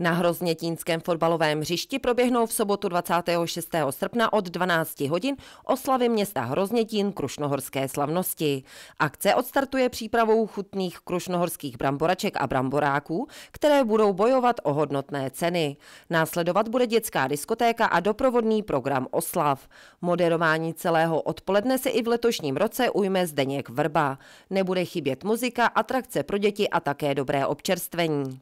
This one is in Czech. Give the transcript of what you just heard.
Na Hroznětínském fotbalovém hřišti proběhnou v sobotu 26. srpna od 12 hodin oslavy města Hroznětín krušnohorské slavnosti. Akce odstartuje přípravou chutných krušnohorských bramboraček a bramboráků, které budou bojovat o hodnotné ceny. Následovat bude dětská diskotéka a doprovodný program oslav. Moderování celého odpoledne se i v letošním roce ujme Zdeněk Vrba. Nebude chybět muzika, atrakce pro děti a také dobré občerstvení.